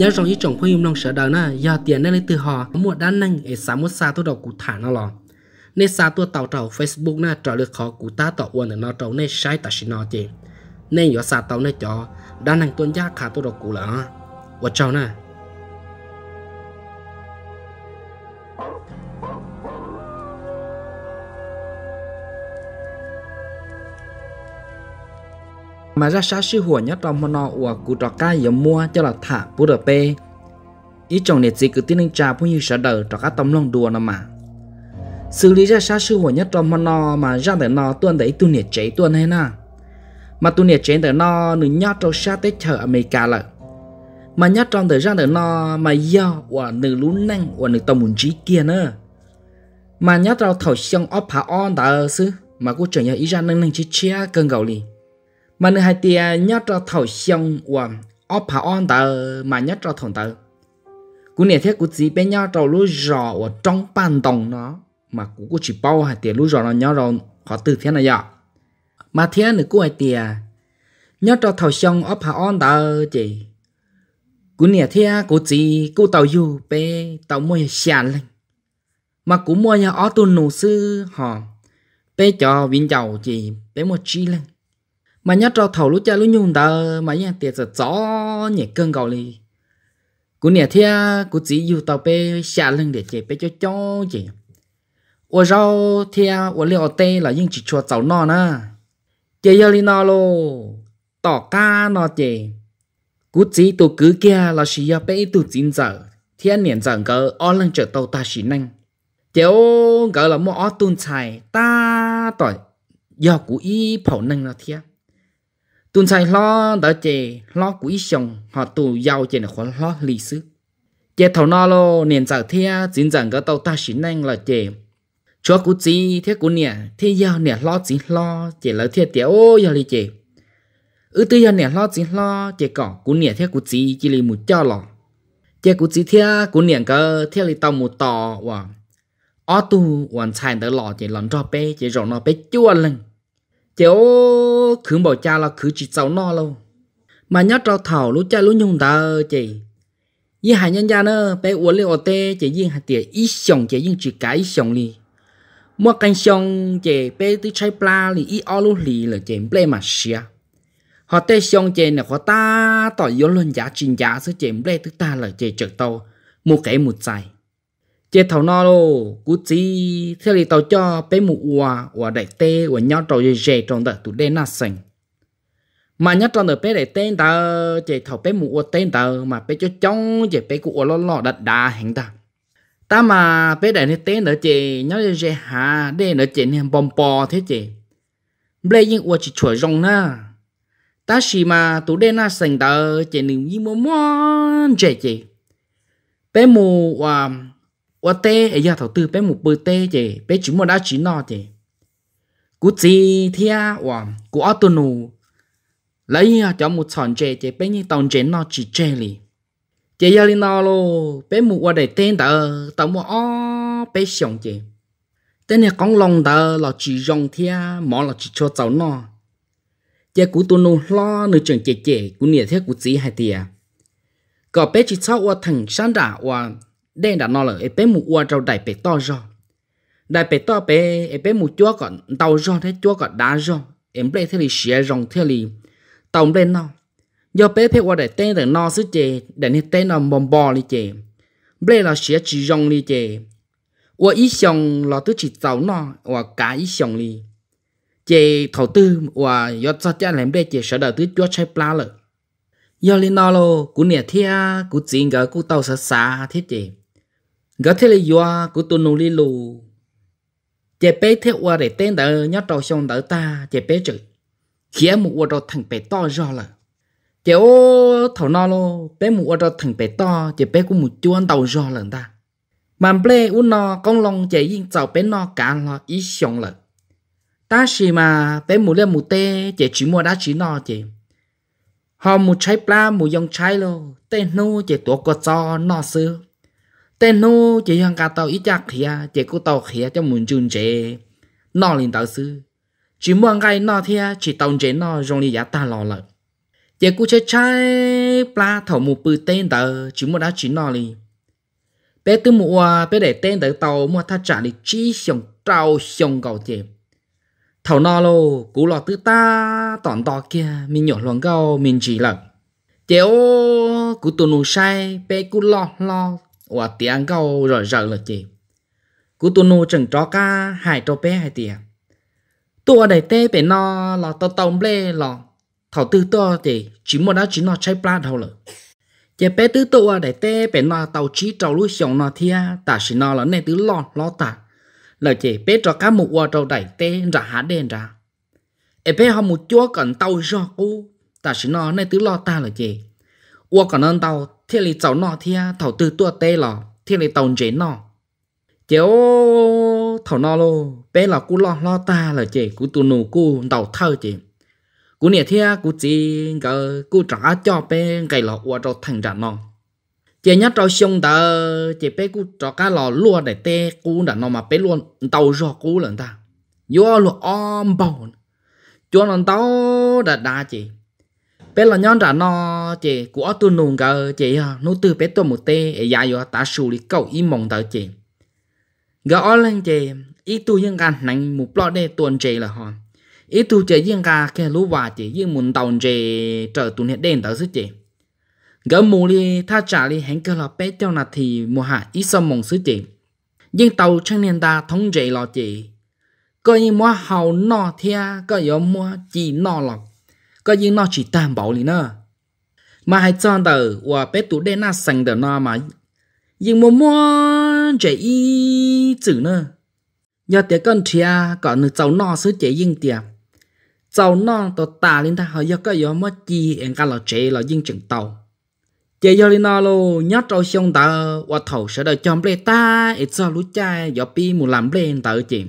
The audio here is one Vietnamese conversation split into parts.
ยาจองยิ่งจงพยุงมองเสดานะยาเตียนได้เลยตือหอหมวดด้านหนึ่งเอสามุสซาตัวดอกกุฐานนั่นหรอในซาตัวเต่าเต่าเฟซบุ๊กน่าจอดเลือกขอกุต้าต่ออ้วนหรือนอเต่าในใช้ตัดชินอเจในยอซาเต่าในจอ ด้านหนึ่งตัวยากขาตัวดอกกุเหรอว่าเจ้าน่ะ mà ra sa sư hùa nhất trong mano của cụ trò ca giống mua cho là thả bút đờ pê ý chồng nệt gì cứ tin anh cha cũng như sợ đờ trò cá tấm lòng đùa nó mà xử lý ra sa sư hùa nhất trong mano mà ra để nó tuân đấy tu nệt cháy tuân hay na mà tu nệt cháy để nó nửa nhát trong sa tết chợ America lợ mà nhát trong thời gian để nó mà do của nửa lú năng của nửa tông muốn trí kia nữa mà nhát trong thầu xong ốp hạ on đã sư mà cô trở nhà ý ra năng năng chia chia cơn gầu liền mà nữ hai tia nhớ cho thầu xong và ốp hà on tờ mà nhớ cho thằng tờ cú nè thế cú chỉ bên nhớ cho lũ rò ở trong bàn đồng nó mà cú cú chỉ bao hai tia lũ rò nó nhớ rồi họ từ thế này dạ mà thế nữa cú hai tia nhớ cho thầu xong ốp hà on tờ chị cú nè thế cú chỉ cú tàu du bé tàu mua sàn lên mà cú mua nhà ở tu nụ sư họ bé cho viên chầu chị bé một chi lên mà nhớ cho thầu lúc cha lúc nhung ta mà nhà tiệt giờ gió nhẹ cơn gạo li cú nè thia cú chỉ yêu tàu pe xả lưng để chạy pe cho cho chị ô rau thia ô liệu tê là những chỉ cho cháu nọ na chị yêu li nọ lô tỏ ca nọ chị cú chỉ tụ cứ kia là chỉ yêu pe tụ chín giờ thiên niệm rằng cỡ ô lưng chợ tàu ta chỉ năng chị ô cỡ là mua ô tuôn xài ta tỏi do cú y phẩu năng là thia tuần sai lo đỡ chè lo quỹ sòng họ tù giàu chè là khoản lo lì sư chè thầu no lo nền giàu thea chính rằng cái tàu ta xin anh là chè cho cú chi thế cú nè thế giàu nè lo gì lo chè là thế tiệt ô giàu lì chè ư tư giàu nè lo gì lo chè cỏ cú nè thế cú chi chỉ là một cho lò chè cú chi thế cú nè cơ thế lì tàu một tàu wow ở tu hoàn thành tới lo chè lòn cho bé chè rộng nó bé chua lên chéo khử bỏ cha là khử chỉ cháu no lâu mà nhớ trao thảo lúc cha lúc nhung ta chị như hai nhân gia nữa bé uống liệu tê chị y hai tiệt ít xong chị nhưng chỉ cái ít xong đi mua canh xong chị bé tí chai pla lì ít ao lúc lì là chị bé mà xia họ tê xong chị là họ ta tỏ yếu luôn giá trình giá số chị bé tức ta là chị trực tàu mua cái một dài chế thầu nó lô cú chi theo thì tàu cho bé mụ hòa hòa đại tê hòa nhau trò dây dề trong đợt tụ đê na sành mà nhau trong đợt bé đại tê tờ chế thầu bé mụ hòa tên tờ mà bé cho chong chế bé cụ hòa lo lo đặt đà hẹn ta ta mà bé đại này tên nữa chế nhau dây dề hà đê nữa chế nên bom bò thế chế ble nhưng hòa chỉ chuỗi rong na ta chỉ mà tụ đen nát sành tờ chế níu như mò mò chế chế bé mụ hòa à, giờ giờ tư bé bé bé bé bé một một một bữa chỉ chỉ Cú cú lấy à như qua để ó Tên này con lòng đó là chỉ rong thia mỏ là chỉ cho cháu nó giờ cú tu nô lo nửa chừng chè chè cú nè thế cú chỉ hai tia có bé chỉ sau qua thằng san đã qua đây đã nói là em bé mù ua trâu đại bé to rồi đại bé to bé em bé mù chúa còn tàu rồi thế chúa còn đá rồi em bé thế thì xé rồng thế thì tàu lên nó do bé phải qua đại tên là nó sứ chè đại nên tên là bom bò đi chè bé là xé chỉ rồng đi chè ua ý xong là tôi chỉ tàu nó ua cả ý xong đi chè thầu tư ua do cho cha làm bé chè sợ đời tứ chúa chạy pla lợi do lên nó lo cú nè thia cú chín gỡ cú tàu xa xa thế chè gỡ thế là do của tôi nô li lù chế bé thế qua để tên đỡ nhát trò xong đỡ ta chế bé chữ khi một qua trò thành bé to do là chế ô thầu nó lô bé một qua trò thằng bé to chế bé cũng một chuan đầu do lần ta mà bé u nó con lòng chế yên chào bé nó cả là ý xong là ta xì mà bé một lên một tê chế chỉ mua đá chỉ nó chế họ một trái pla một dòng trái lô tên nô chế tổ có cho nó xưa tên nô chỉ hàng cả tàu ít chắc khía chỉ có tàu khía cho muốn chun chế nó liền tàu sư chỉ muốn ngay nó thia chỉ tàu chế nó rong đi giá ta lò lợi chỉ có chơi chơi pla thầu một bự tên tờ chỉ muốn đã chỉ nó liền bé tư mua bé để tên tờ tàu mua thắt trả đi chỉ xong trâu xong cầu chế thầu nó lô cú lò tư ta tòn to kia mình nhỏ luồng gâu mình chỉ lợi chế ô cú tù nô sai bé cú lo lo và tiếng câu rồi rợ là chị cú tu nô chừng chó cá hai trâu bé hai tiền tôi ở đây tê bên nó là tao tông lê là thảo tư to thì chỉ một đó chỉ nó chạy plat thôi lợ chế bé tư tôi ở đây tê bên nó tàu chỉ trâu lúa xong nó thia ta chỉ nó là nên tứ lo lo ta là chế bé cho cá mụ qua trâu đầy tê ra há đen ra ở bé họ một chúa cần tàu cho cú ta chỉ nó nên tứ lo ta là chế qua còn hơn tàu thiên lý cháu nọ thia thảo à, từ tua tê lò thiên lý tàu chế nọ chéo thảo nọ lô bé là cú lo lo ta là chị cú tu nụ cú đầu thơ chị cú nè thia à, cú chị gờ cú trả cho bé cái lò qua cho thằng trả nọ chị nhớ cho xong tờ chị bé cú cho cái lò luôn để tê cú đã nọ mà bé luôn tàu rò cú lần ta vô luôn om bầu cho nó tao đã đa chị bây là nhon ra nó chị của tôi nung gờ chị nó từ bé tôi một tê ấy dài rồi ta xử lý câu im mong tới chị gỡ lên chị ít tôi những cái nành một lọ để tuần chị là hòn ít tôi chị những cả cái lúa và chị những muốn tàu chị trở tuần hết đen tới sức chị gỡ mù đi tha trả đi hẹn cơ là bé cho là thì mùa hạ ít xong mong xứ chị nhưng tàu chân nên ta thống chị là chị coi như mua hầu nọ thia coi như mua chỉ nọ lọc ก็ยิ่งนอจีตามเบาลีเนอะมาให้จอนเตอว่าเป็ดตัวได้น่าสังเดอนอมายิ่งมัวมัวใจอีจื่อเนอะยอดเตียกันเทียก่อนนึกเจ้านอซื้อเจยิ่งเตียเจ้านอตัวตาลินทาเขายอก็ยอมว่าจีเองกันเราเจเรายิ่งจึงเตาเจยอลินอโลยอดเราชงเตอว่าเถ่าเสดจอมเปลตาเอจอรู้ใจยอปีหมู่ลำเปลนเตอจริง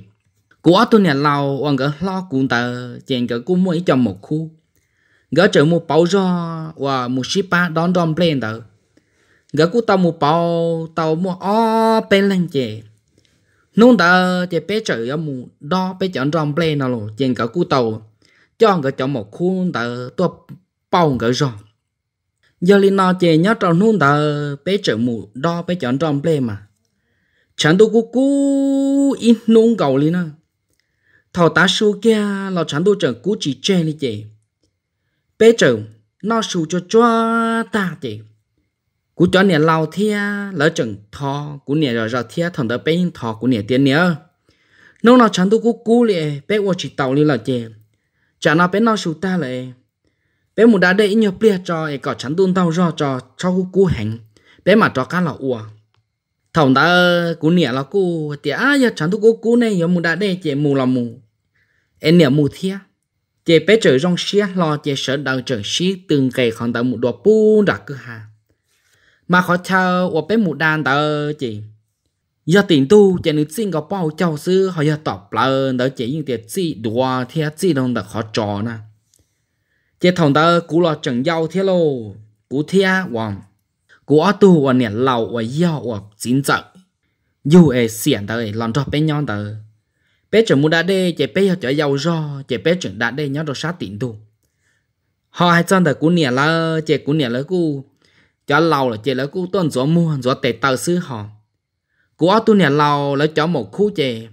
กูเอาตัวเนี่ยเราวังก็ล่อกูเตอเจงก็กูมวยจอมหมกคู่ gỡ trở một bao giò và một ship ba đón đón plane đó gỡ cú tàu một bao tàu một ó bên lên chè nông đó chè bé trở ở một đo bé chọn đón plane nào luôn chèn gỡ cú tàu cho gỡ chọn một khu đó tua bao gỡ giò giờ lên nó chè nhớ trong nông đó bé trở một đo bé chọn đón plane mà chẳng tôi cú cú ít nông cầu lên à thảo tá số kia là chẳng tôi chẳng cú chỉ chơi đi chè bé trừ nó sù cho cho ta chị cú cho nè lau thia lỡ chừng thò cú nè rồi rồi thia thằng đỡ bé thò cú nè tiền nhớ nó nó chẳng tu cú cú lệ bé qua chỉ tàu lên là chè chả nó bé nó sù ta lệ bé một đá đây nhiều bia cho ấy có chẳng tuôn tàu rồi cho cho cú cú hành bé mà cho cá là ua thằng đỡ cú nè là cú tiệt á giờ chẳng tu cú cú này giờ một đá đây chè mù là mù em nè mù thia chế bé trở rong xia lo chế sở đầu trở xí từng cây còn tạo một đồ bu đặc cứ hà mà khó chờ ở bé một đàn tờ chị do tiền tu chế nữ sinh có bao châu sư họ do tọp lờ đỡ chế những tiền gì đùa thì gì đâu đã khó trò nè chế thằng tờ cú lo chẳng giàu thế lô cú thia hoàng cú ở tu và nè lầu và giàu và chính trợ dù ai xiển tờ ấy làm cho bé nhon tờ bé trưởng muốn đã đê chạy bé cho chạy giàu do chạy bé trưởng đã đê nhớ đồ sát tiền tu họ hai chân được cú nè là chạy cú nè là cú cho lâu là chạy là cú tuần gió mua gió tệ tàu xứ họ cú ở tu nè lâu là cho một khu chạy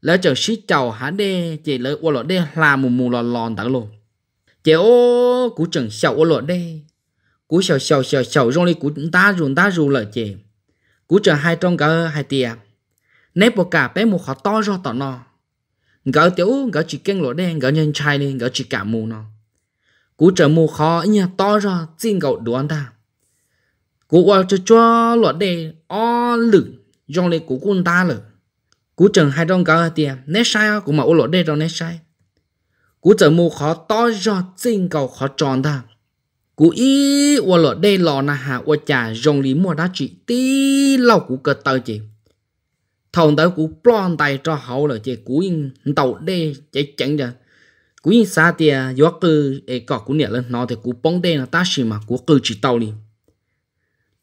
là chẳng xí chầu há đê chạy là ô lọ đê là mù mù lò lòn đã lộ chạy ô cú chẳng sầu ô lọ đê cú sầu sầu sầu sầu rồi đi cú ta rùn ta rù lợ chạy cú chẳng hai trong cả hai tiệm nếu bộ cả bé một khó to cho tỏ nó gỡ tiểu gỡ chỉ kinh lỗ đen gỡ nhân trai đi gỡ chỉ cả mù nó cú trở mù khó nhà to cho xin gậu đồ ăn ta cú qua cho cho lỗ đê o lử dòng lê cú quân ta lử cú chừng hai trong gỡ tiền nét sai cũng mà ô lỗ đê trong nét sai cú trở mù khó to cho xin gậu khó tròn ta cú ý ô lộ đê lò na hà ô chả dòng lý mua đá trị tí lâu cú cờ tờ chỉ thầu tới cú plon tay cho hậu là chỉ cú in tàu đê chỉ chẳng ra cú in xa tia gió cư ấy cọ cú nhẹ lên nó thì cú bóng đê là ta chỉ mà cú cư chỉ tàu đi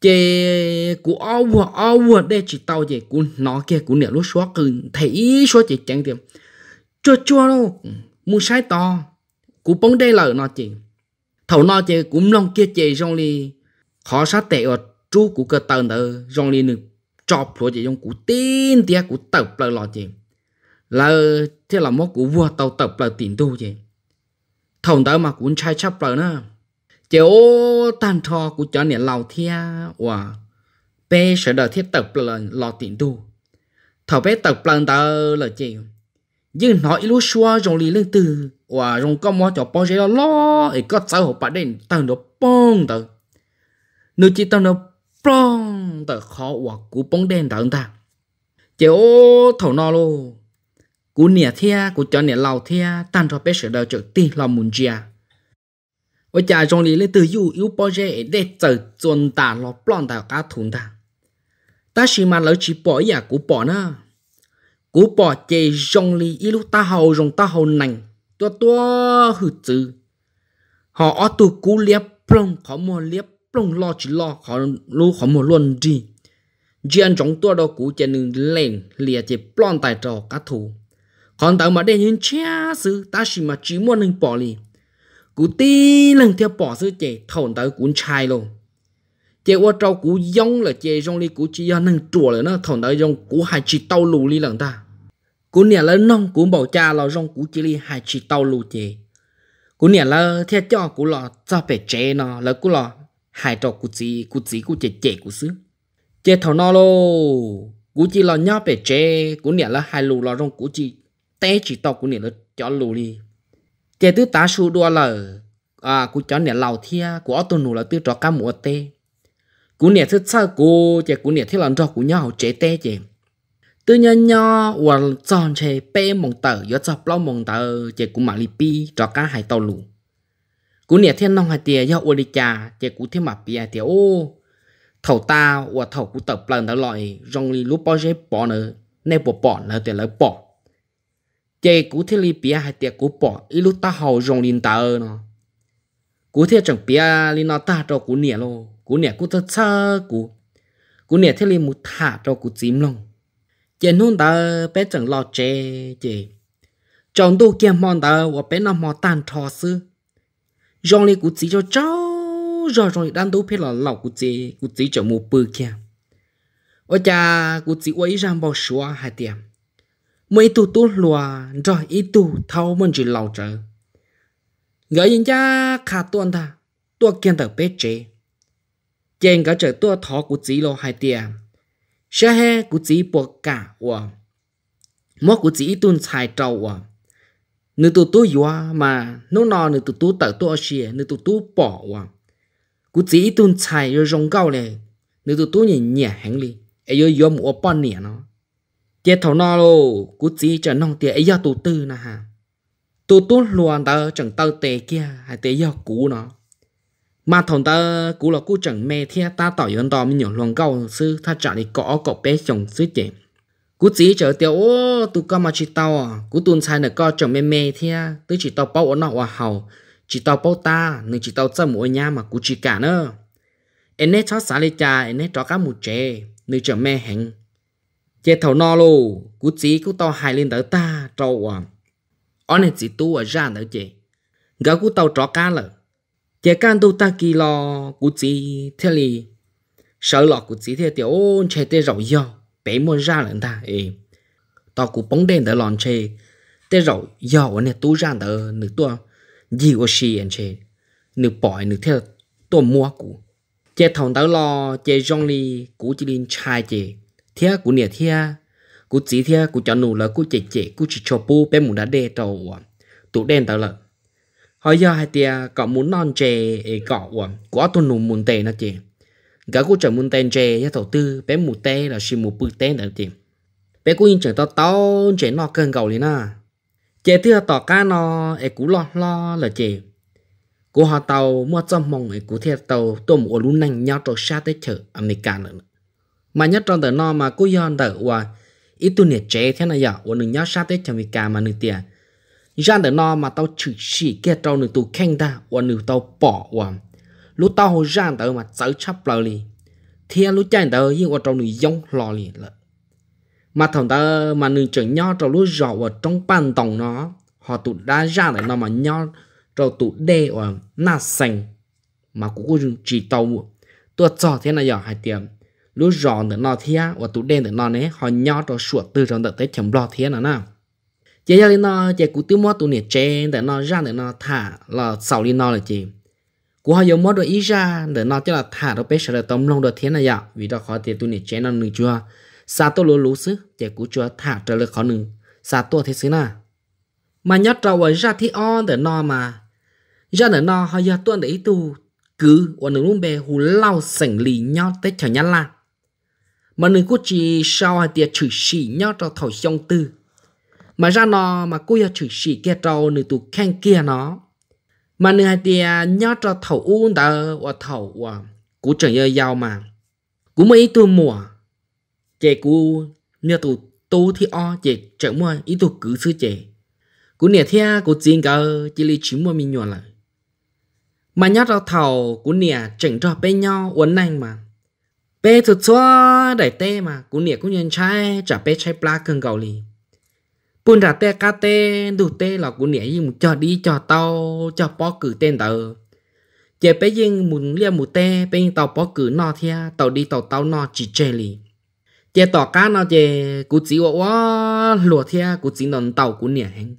chế cú ao vừa ao vừa đê chỉ tàu chế cú nó kia cú nhẹ lúc xóa cư thấy xóa chỉ chẳng tiệm chua chua đâu mua sai to cú bóng đê lở nó chỉ thầu nó chế cú long kia chế rong li khó sát tệ ở chú cú cơ tờ nở rong li nực chọc lúa chỉ dùng cú tin tia cú tập lờ lọ chị là thế là mốt cú vua tàu tập lờ tiền tu chị thằng tới mà cũng chai chấp lờ nữa chị ô tan thò cú cho nè lầu thia wow bé sợ đời thiết tập lờ lọ tiền tu thằng bé tập lờ tờ là chị nhưng nói lúc xua rong lý lên từ và rong có mua cho bao giờ lo ấy có sao họ bắt đến tao nó bong tao nếu chỉ tao nó trong tờ kho của cú bóng đen tạo ta chéo thầu no lô cú nỉa thea cú cho nỉa lầu thea, tan cho bé sửa đầu trực ti là muốn chia ở nhà trong lý lấy từ yêu yêu bao giờ để chờ chuẩn ta lo plon ta cả thùng ta ta chỉ mà lỡ chỉ bỏ nhà cú bỏ nữa cú bỏ chê rong li ít lúc ta hầu rong ta hầu nành tua tua hư chữ họ ở tu cú liếp plong khó mua liếp plong lo chỉ lo họ lu họ một luôn đi chỉ ăn trong tua đó cũ chỉ nên lên lìa chỉ plon tại trò cá thu, còn tao mà đây những chia su, ta chỉ mà chỉ muốn nên bỏ đi cú tí lần theo bỏ su chỉ thầu tao cũng chai luôn chỉ qua trâu cú giống là chỉ trong đi cú chỉ ăn nên chùa là nó thầu tao trong cú hai chỉ tao lù đi lần ta cú nè là nông cú bảo cha là trong cú chỉ đi hai chỉ tao lù chỉ cú nè là theo cho cú lọ cho phải chế nó là cú lọ hai trò cụ chỉ cụ chỉ cụ chè chè cụ xứ chè thầu no lô cụ chỉ lo nhó bể chè cụ niệm là hai lù lo rong cụ chỉ té chỉ to cụ niệm là cho lù đi chè tứ tá su đua lờ à cụ cho niệm lầu thia cụ ở tuần nụ là tứ trò cá mùa tê cụ niệm thứ sao cụ chè cụ niệm thế lần trò cụ nhau chè té chè tư nhau nhau hoàn tròn chè bê mông tờ do cho plau mông tờ chè cụ mà li pi trò cá hai tàu lù cú nè thiên nông hai tiề do ua đi trà tiề cú thiên mà bìa tiề ô thầu ta và thầu cú tập lần đã loại rong li lúc bao giờ bỏ nữa nay bỏ bỏ nữa tiề lấy bỏ tiề cú thiên li bìa hai tiề cú bỏ ít lúc ta hầu rong li ta ơ nó cú thiên chẳng bìa li nó ta cho cú nè lo cú nè cú thật xa cú cú nè thiên li mu thả cho cú chìm lòng tiề nôn ta bé chẳng lo chê chê chồng tu kia mòn ta và bé nó mò tan thò xưa rong lên cụ chỉ cho cháu rồi rồi đang đấu phải là lọc cụ chỉ cụ chỉ cho một bự kia ở nhà cụ chỉ quay ra bao xóa hai tiệm mấy tu tu lùa rồi ít tu thâu mình chỉ lầu trở người nhìn cha khá tuân ta tua kiên tờ bế chế chèn gỡ trở tua thọ cụ chỉ lo hai tiệm sẽ he cụ chỉ buộc cả wa mỗi cụ chỉ tuân xài trâu wa nếu tụt tu yua mà nó nọ nếu tụt tu tạo tu xì nếu tụt tu bỏ wa cú chỉ tuân chạy rồi rong cao này nếu tụt tu nhẹ nhẹ hàng li ấy yo yo mua bón nhẹ nó chết thầu nọ lô cú chỉ cho nong tiền ấy yo tụt tư na ha tụt tu luôn tao chẳng tao tề kia hay tề yo cú nó mà thằng ta cú là cú chẳng mê thiệt ta tỏi yon tò mình nhỏ luồng câu sư tha trả đi cỏ cọ bé chồng sư chém cú chỉ chờ tiêu ô tụ có mà chỉ tao à, cú tuần sai nữa co chờ mê mê thia à, tới chỉ tao bao ở nọ hòa hầu chỉ tao bao ta nên chỉ tao chăm mỗi nhà mà cú chỉ cả nữa em nét cho xả lê cha em nét cho cá mù chè nên chờ mẹ hẹn chết thầu no lô cú chỉ cú tao hài lên tới ta trâu à ở này chỉ tu ở ra nữa chè gã cú tao cho cá lợ chè can tu ta kỳ lo cú chỉ thế li sợ lọ cú chỉ thế tiêu ô chè tê rầu dầu bé mua ra lần ta ấy tao cũng bóng đèn tới lon chê tê rậu giàu anh tu ra tới nữ tua gì của xì anh chê nữ bỏi nữ theo tua mua cụ chê thòng tới lo chê rong ly cụ chỉ linh chai chê thea cụ nè thea cụ chỉ thea cụ cho nụ là cụ chê chê cụ chỉ cho bu bé muốn đã đê tàu tụ đèn tới lợ, hỏi giờ hai tia cậu muốn non chê ấy cậu của tôi nụ muốn tê nó chê gã cô chẳng muốn tên trẻ ya thầu tư bé mù tê là xin mù bự tê là tìm bé cũng yên chẳng to to trẻ nó cần gầu liền à trẻ thưa tỏ ca nó e cũng lo lo là trẻ cô họ tàu mua trong mong e cũng theo tàu tôi một luôn nành nhau trong xa tới chợ America nữa mà nhất trong tờ nó mà cô yon tờ qua ít tuổi nhiệt trẻ thế này giờ và đừng nhau xa tới chợ America mà nửa tiền gian tờ nó mà tao chửi xì kia tao nửa tù khen ta và nửa tao bỏ và lúc tao hồi ra tờ mà sợ chấp lời lì thì lúc chạy tờ hiện ở trong núi giống lò lì mà thằng ta mà nữ trưởng nho trong lúc rõ ở trong bàn tổng nó họ tụ đã ra để nó mà nho rồi tụ đê ở na sành mà cũng có dùng chỉ tàu mua tôi cho thế này giờ hai tiền lúc rõ để nó thia và tụ đê để nó nè họ nho rồi sủa từ trong đợt tới chấm lo thế nào nào chị ra lên nó chị cũng tiêu mua tụ nè trên để nó ra để nó thả là sau đi nó là gì của họ dùng món đồ ra để nó cho là thả đồ bếp sờ tôm long đồ thế này ạ dạ. vì đó khó tiền tôi này chế nó nương chưa sa tôi lúa lũ sứ chế cú chưa thả trở lại khó nương sa tôi thế xứ na mà nhớ trâu ở ra thì on để nó mà ra để nó họ giờ tuân để ý tu cứ ở nương luôn bè hù lao sảnh lì nhau tết chờ nhăn lan mà nương cú chỉ sau hai tiệt chửi xỉ nhau cho thổi xong tư mà ra nó mà cú giờ chửi xỉ kia trâu nương tụ khen kia nó mà nửa thì à, nhớ cho thầu u đờ và thầu và cú chẳng yêu giàu mà cú mấy tu mùa chị cú nửa tu tu thì o chị chẳng mua ít tu cứ sư chị cú nửa thia cú chín cơ chỉ lấy chỉ mua mình nhọn lại mà nhớ cho thầu cú nửa chỉnh cho bên nhau uốn nành mà bé thực xóa đại tê mà cú nửa cũng nhận trái trả bé trai pla cần cầu liền bún ra té cá té đủ te là cũng nhảy một cho đi cho tàu cho bó cử tên tờ chế bé riêng muốn lia một té bên tàu bó cử nọ thia tàu đi tàu tàu nọ chỉ chơi li chế tỏ cá nọ chế cú chỉ ô ô lùa thia cú chỉ nón tàu cú nhảy hành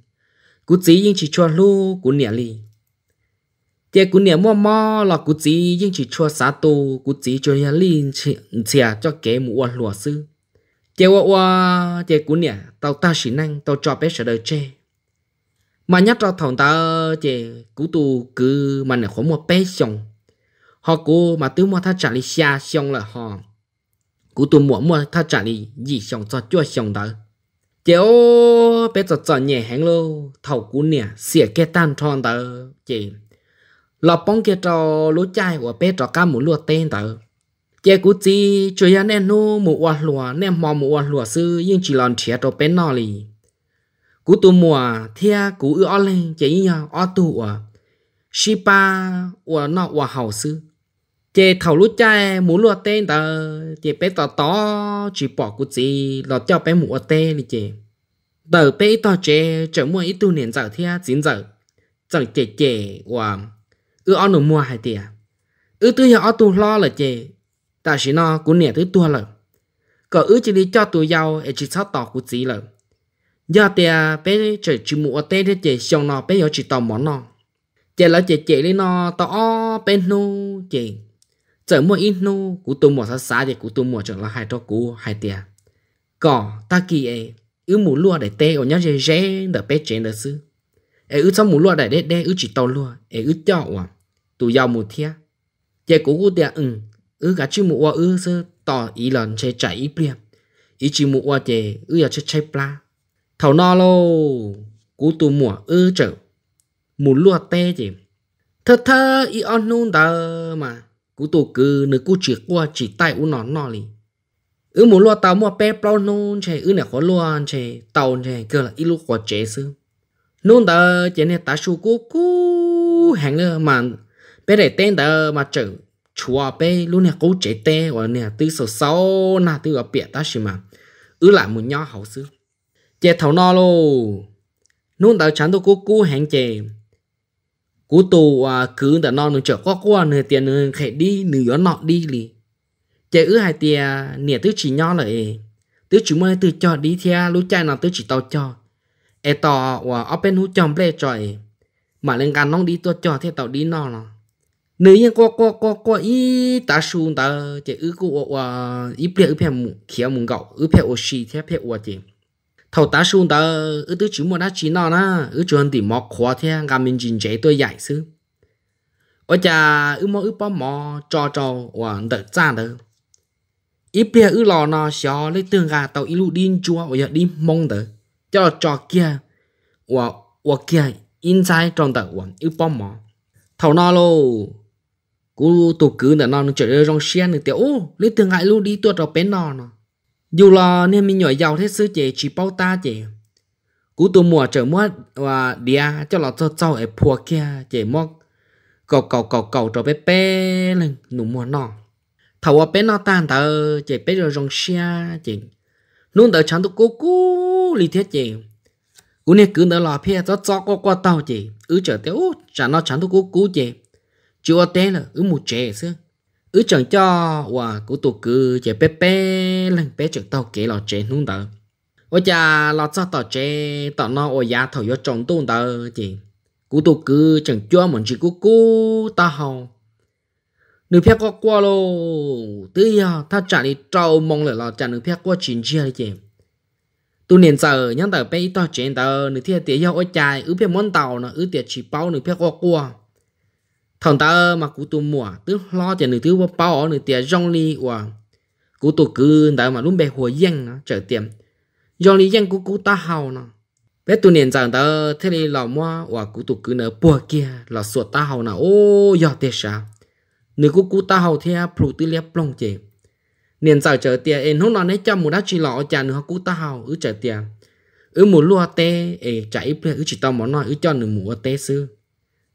cú chỉ nhưng chỉ cho lu cú nhảy li chế cú nhảy mò mò là cú chỉ nhưng chỉ cho xã tu cú chỉ cho nhà li chỉ cho kế mua lùa sư chế wa wa chế cún nè tàu ta xí năng tàu cho bé sợ đời chế mà nhất ra thằng ta chế cú tu cứ mà nè khó một bé xong họ cố mà tứ mua tha trả lý xa xong là họ cú tu mua mua tha trả lý gì xong cho chua xong đó chế ô bé cho cho nhẹ hẹn lô thầu cún nè xỉa cái tan tròn đó chế lọ bóng kia cho lúa chai của bé cho cá mũ lúa tên đó chế cú chi cho ya nên nô mù oa lùa nên mò một oa lùa sư nhưng chỉ lòn chia đồ bên nò lì cú tu mùa thea cú ư o lên chế như o tu oa shipa oa nọ oa hậu sư chế thầu lú chai mù lùa tên tờ chế bé tờ to chỉ bỏ cú chi lọt cho bé mù oa tê lì chế tờ bé tờ chế chở mua ít tu nền giờ thea chín giờ, dở chế chế oa ư o nụ mua hai tiệt ư tư hiệu o tu lo là chế ta chỉ nó cũng nhẹ thứ tua lợ cỡ ứ chỉ đi cho tụi giàu e chỉ sát tỏ của chỉ lợ do tia bé trời chỉ mua tê để chị xong nó bé giờ chỉ tàu món nó chị là chị chị lên nó tỏ bé nu chị chở mua in nu của tụi mua sát sát thì của tụi mua chọn là hai trò cũ hai tia cỏ ta kỳ e ứ mù lúa để tê ở nhà dễ dễ đỡ bé chế đỡ sư e ứ trong mù lúa để đê đê ứ chỉ tàu lúa e ứ cho à tụi giàu mù thia chị cũ của tia ừ ư cả chữ mũ ư sơ tỏ ý lần chế chạy ý bia ý chữ mũ chế ư giờ chế chạy pla thầu no lô cú tu mùa ư trở mù lúa tê chế thơ thơ ý on nun tờ mà cú tu cứ nữ cú chỉ qua chỉ tay u nó nó lì ư mù lúa tàu mua pe plau nun chế ư nè khó lúa chế tàu chế cơ là ý lúa khó chế sư nun tờ chế nè tá su cú cú hẹn nữa mà bé để tên tờ mà chữ chùa bé lúc này cố chế tê và nè từ sầu sâu na từ ở biển ta xí mà ứ lại một nhỏ hậu sư chè thầu no lô nôn tao chán tôi cố cố hẹn chè cố tù à cứ đã no nó chở quá quá nửa tiền nửa à, khẽ đi nửa nọ đi lì chè ứ hai tia nè tứ chỉ nhỏ lại tứ chỉ mới từ cho đi theo lúc trai nào tứ chỉ tao cho e tò và open hú chồng ple trời mà lên gan nong đi tôi cho theo tao đi no nó nếu như có có có có ý ta xuống ta chỉ ứ cụ và ý bịa ứ phèm kia mùng gạo ứ phèm ô xì thế phèm ô chỉ thầu ta xuống ta ứ tứ chữ mua đã chỉ nó na ứ chuẩn thì mò khóa thế gam mình chính chế tôi giải sư ở cha ứ mò ứ bao mò cho cho và đợi cha đỡ ý biết ứ lo nó xó lấy tương gà tàu ý lụ điên chua ở giờ đi mong đỡ cho cho kia và và kia inside trong tờ và ứ bao mò thầu nó luôn cú tổ cứ là nó trở ra rong xiên được tiểu ô lấy thương hại lưu đi tuột vào bé nò dù là nên mình nhỏ giàu thế sư chị chỉ bao ta chị cú tổ mùa trở mua và dia cho là cho cháu ở phùa kia chị mua cầu cầu cầu cầu trở bé bé lên nụ mùa nọ thầu ở bé nọ tan tờ chị bé rồi rong xiên chị luôn đợi chẳng tụ cố cố lý thiết chị cú này cứ đỡ là phe cho cho qua qua tàu chị ứ trở tiểu chả nó chẳng tụ cố cố chị chúa tên là ứ một trẻ xưa ứ chẳng cho và của tổ cư trẻ bé bé lần bé chẳng tàu kể lò trẻ nung tờ ôi cha lò cho tàu trẻ tàu nó ôi giá thầu vô trồng tôn tờ chị của tổ cư chẳng cho mình chỉ của cô ta hầu nữ phía có qua lô tư ya ta trả đi trâu mong lại lò trả nữ phía qua chín chia chị tu niên giờ nhắn tờ bé tàu trẻ tờ nữ thiên tiếc yêu ôi cha ứ phía món tàu nó ứ tiếc chỉ bao nữ phía qua qua thằng ta mà cú tụ mùa tức lo tiền nữ thứ bao bao nữ tiền rong li của cú tụ cứ đại mà luôn bè hồ giang nó trở tiệm, rong li giang cú cú ta hào nó bé tụ niệm rằng ta thế này là mua và cú tụ cứ nở bùa kia là suột ta hào nào ô giờ tiệt sa, nữ cú cú ta hào theo phụ tư liệp long chế niệm rằng trở tiền em hôm nọ nấy cho một đá chỉ lọ chả nữa cú ta hào ứ trở tiền ứ một lúa tê ê chạy ứ chỉ tao món nói ứ cho nửa mùa tê xưa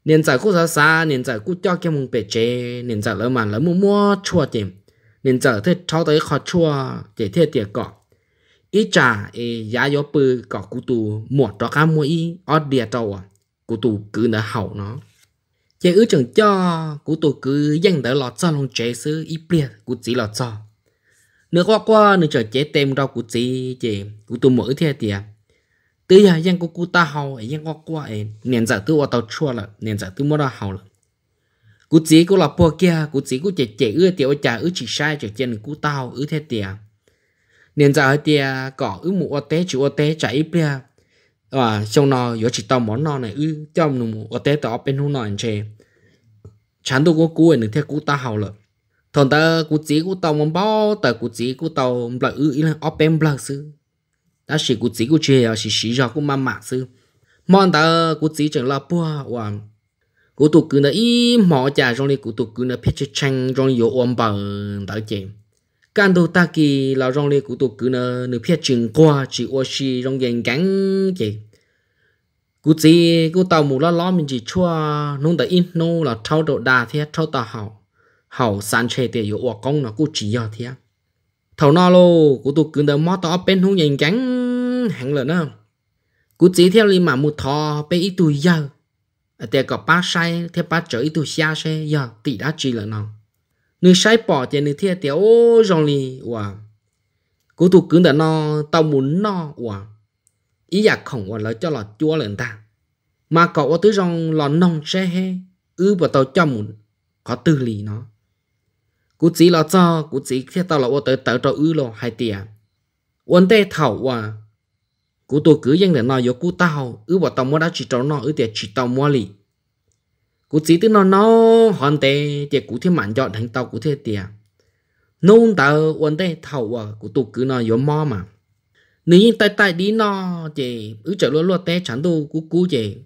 xa xa, mông lỡ lỡ mua mua chua chìm, 年在古啥啥，年在古叫叫蒙白 chế，年在老满老摸摸 chua thế cháu tới khó chua, để thế tiệt cọ. ít trả e giá gió bự cọ cụ tù mua đó cá mua ý, ở địa trâu à, cụ tù cứ nở hậu nó. Chế ước chẳng cho, cụ tù cứ danh đỡ lọt cho lòng chế sư ít bìa, cụ chỉ lọt cho. Nửa qua qua, nửa trở chế tem rau cụ chỉ, chế cụ tù mở thế tiệt tới giờ yang cô cụ ta hầu ấy e, yang có qua ấy nền giả tư ở tàu chua là nền giả tư mua ra hầu là cụ chỉ cụ là po kia cụ chỉ cụ chạy chạy ưa tiểu chả ưa chỉ sai chạy chân cụ tao ưa thế tia, nền giả tiề cỏ ưa mụ ở té chịu ở té chạy ít bia à xong nó yếu chỉ tao món nó này ưa trong mụ mụ ở té tao bên hông nó anh chê chán tôi có cụ e ấy nữa theo cụ ta hầu là thằng ta cụ chỉ cụ tao món bao tờ cụ chỉ cụ tao là ưa ý là ở bên bạc sư đã chỉ cú à, chỉ cú chơi à chỉ chỉ cho cú mà mà sư mòn ta cú chỉ chẳng là bùa và cú tụ cứ là ý mỏ chả trong này cú tụ cứ là biết chơi chăng trong yếu ôm bờ đó chị can đồ ta kì là trong này cú tụ cứ nó nửa biết chừng qua chỉ ô xì trong dàn gắn chị cú chỉ cú tàu mù lo lo mình chỉ chua nông ta in nô là thâu độ đa thế thâu ta hảo hảo sản chê tiền yếu ôm công là cú chỉ do thế thầu nó lô cú tụ cứ nó mót tao bên hông dàn gắn hẳn lợi không cú chỉ theo li mà một thò bé ít tuổi giờ ở à, đây có ba sai theo ba trở ít tuổi xa xe giờ tị đã chỉ lợi nào người sai bỏ tiền người theo tiểu rong li wow cú tụ cứng đã no tao muốn no wow ý giả dạ khổng và lợi cho lọt chúa lợn ta mà cậu có tứ rong lọt nong xe he ư và tao cho muốn có tư lý nó cú chỉ lo cho cú chỉ theo tao là ô tới tới cho ư lo hai tiền uốn tê thảo à cú tôi cứ dân để nói vô cú tao ứ bỏ tao mua đã chỉ trâu nó ứ tiệt chỉ tao mua lì cú chỉ tức nó nó hoàn tệ, tiệt cú thiên mạn dọn thành tao cú thiên tiệt nôn tao uốn tê thầu à cú tôi cứ nói vô mò mà nếu như tay tay đi nó chị ứ trở luôn luôn té chẳng đâu cú cú chị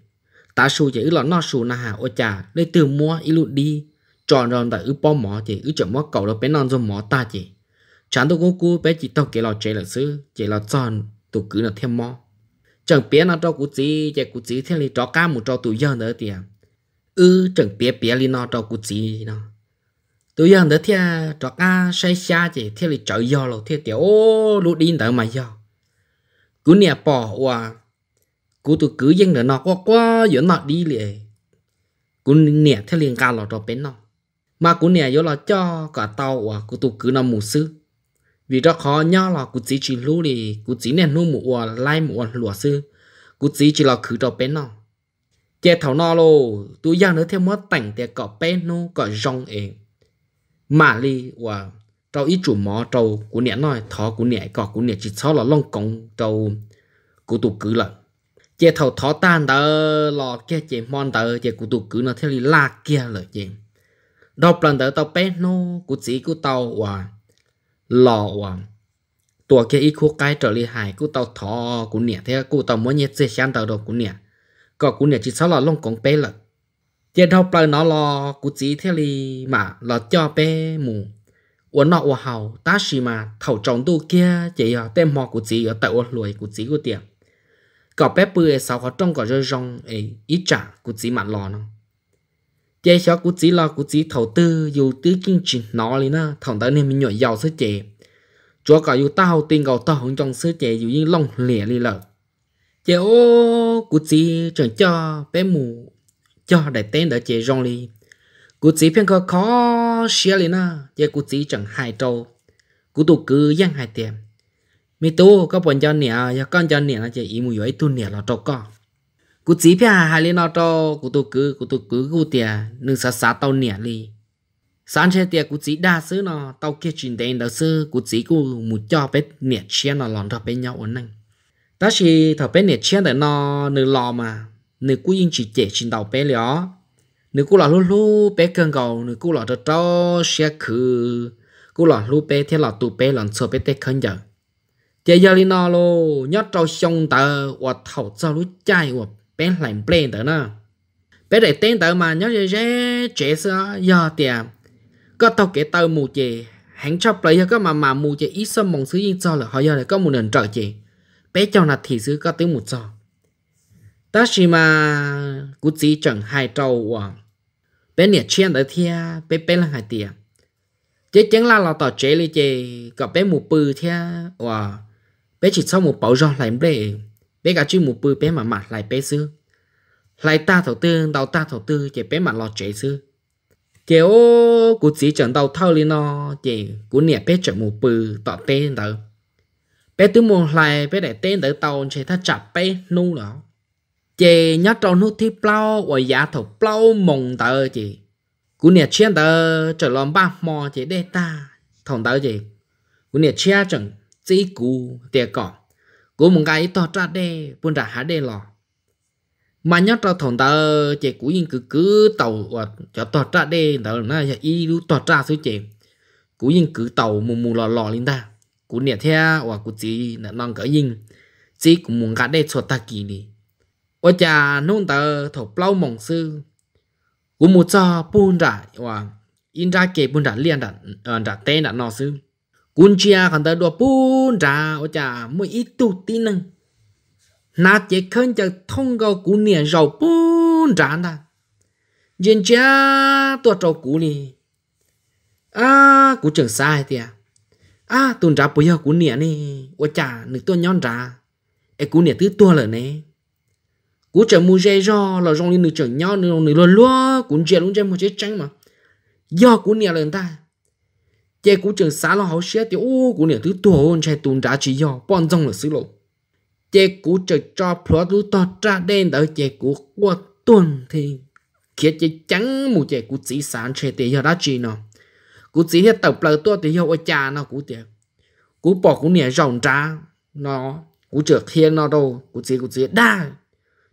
ta sù chị ứ lọ nó sù na hà ô chà lấy từ mua ít lụt đi tròn tròn tại ứ bó mỏ chị ứ trở mỏ cầu là bé non rồi mỏ ta chị chẳng đâu cú cú bé chị tao kể lọ chị là sư chị lọ tròn tụ cứ là thêm mò chẳng biết nó cho cụ chỉ chạy cụ chỉ thế li cho cá một cho tụ giờ nữa thì ư ừ, chẳng biết biết li nó cho cụ chỉ nó tụ giờ nữa thì cho cá say xa chạy thế li chở giờ rồi thế tiểu ô lũ đi nữa mà giờ cú nè bỏ qua cú tụ cứ dân nữa nó qua qua giờ nó đi liền cú nè thế liền cao lọ cho bên nó mà cú nè giờ là cho cả tàu à cú tụ cứ nằm mù sư vì đó khó nhớ là cụ chỉ chỉ lưu đi cụ chỉ nên nuôi mùa lai mùa lúa sư cụ chỉ chỉ là khử đầu bé nó chè thảo nó lô tôi giang nữa thêm mất tảnh để cọ bé nó cọ rong ấy mà li và trâu ít chủ mỏ trâu của nẻ nói thỏ của nẻ cọ của nẻ chỉ xó là long cống trâu của tụ cứ lận chè thảo thỏ tan tờ lò kia chè mon tờ chè của tụ cứ nó theo đi la kia lời chè đọc lần tờ tàu bé nó cụ chỉ của tàu và lò à tua kia ít khu cái trở lại hải cú tàu thọ cú nè thế cú tàu muốn nhét dễ xem tàu đồ cú nè có cú nè chỉ sáu là lông cổng bé là chỉ đâu bờ nó lo cú chỉ thế li mà là cho bé mù ở nọ ở hậu ta xì mà thầu trồng tu kia chỉ ở tem mò cú chỉ ở tại ở lùi cú chỉ cú tiệm có bé bự sáu khó trong có rơi rong ấy ít trả cú chỉ mặn lo nó chế cho cú chỉ là cú chỉ thầu tư dù tư kinh chỉ nó lên na thằng đó nên mình nhảy giàu sơ chế chúa cả dù tao tiền cầu tao không trong sơ chế dù như lòng lẻ đi lợ chế ô cú chỉ chẳng cho bé mù cho đại tên đã chế rong đi cú chỉ phiên khó khó xia lên na chế cú chỉ chẳng hai trâu cú tụ cứ giang hai tiền mi tu có bọn cho nè cho con cho nè là chế ý mù yếu tu nè là trâu con cú chỉ phía hà hà lên nó cho cú tôi cứ cú tôi cứ cú tiề nương sa sa tàu nhẹ li sáng trên tiề cú chỉ đa số nó tàu kia chuyện đen đó sứ cú chỉ cú một cho bé nhẹ chia nó lòn thọ bé nhau ổn năng ta chỉ thọ bé nhẹ chia để nó nương lò mà nương cú yên chỉ trẻ chuyện đầu bé lỡ, nương cú lò lú lú bé cần cầu nương cú lò cho cho xe khứ cú lò lú bé thế lò tụ bé lòn sợ bé té khấn giờ tiề giờ li nó lô nhớ trâu xong tờ hoặc thầu cho lú chai hoặc bên lạnh bên đó nè bên để tên tớ mà nhớ dễ dễ chế sơ giờ tiền có tàu kế tàu mù chè hàng cho play có mà mà mù chè ít sâm mong xứ yên cho là họ giờ này có một nền trợ chè bé cho là thì xứ có tới một cho ta chỉ mà cú chỉ chẳng hai trâu à bé nhẹ chen tới thia bé bé là hai tiền chế chẳng là là tỏ chế li chè có bé mù pư thia à bé chỉ sau một bảo do lại bé bé gà chư mù bư bé mà mặt lại bé sư lại ta thầu tư đầu ta thầu tư chỉ bé mặt lọt chế sư chỉ ô cụ chỉ chẳng đầu thâu lên nó chỉ cụ nhẹ bé chẳng mù bư tọt tên đó bé tứ mù lại bé để tên tới tàu chỉ thắt chặt bé nu đó chỉ nhát trâu nút thi plau và giá thầu plau mùng tờ chỉ cú nè chén tờ trở lòng ba mò chế đê ta thòng tờ gì cú nè chia chẳng chỉ cú tiệt cỏ Cô mong cái to tra đê, buôn trả há đê lò. Mà nhớ cho thằng tờ chè cú yên cứ cứ tàu à, cho to tra đê, đó là y lú to tra số chè. Cú yên cứ tàu mù mù lò lò lên ta. Cú nè theo, hoặc cú chỉ là non cỡ yên. Chỉ cũng mong gai đê cho ta kỳ đi. Ở nhà nông tờ thổ plau mỏng sư. Cú mù cho buôn trả hoặc in ra kê buôn trả liền ra, à, ra tên ra nọ sư cún chia còn tới đùa bún trà ô chà mỗi ít tu tí nâng na chế khơn chờ thông gầu cú nè rầu bún trà nà. dân chia tua trầu cú nì à cú trưởng sai thì à à tuần trà bây giờ cú nè nè ô chà nữ tua nhon trà ê cú nè tứ tua lợ nè cú trở mua dây do là rong đi nữ trưởng nhon nữ nữ luôn luôn cú chia luôn chơi một chế trắng mà do cú nè lần ta chế cú trường xã lo hậu xe thì ô cú nè thứ tuôn chạy tuôn đã chỉ do bọn rong là xứ lộ chế cú trời cho phở thứ to ra đen đỡ chế cú qua tuần thì kia chế trắng mù chế cú chỉ sản chạy thì giờ đã chỉ nó cú chỉ hết tập lời tua thì giờ ở cha nó cú tiệt cú bỏ cú nè rồng ra nó cú trở khiên nó đâu cú chỉ cú chỉ đa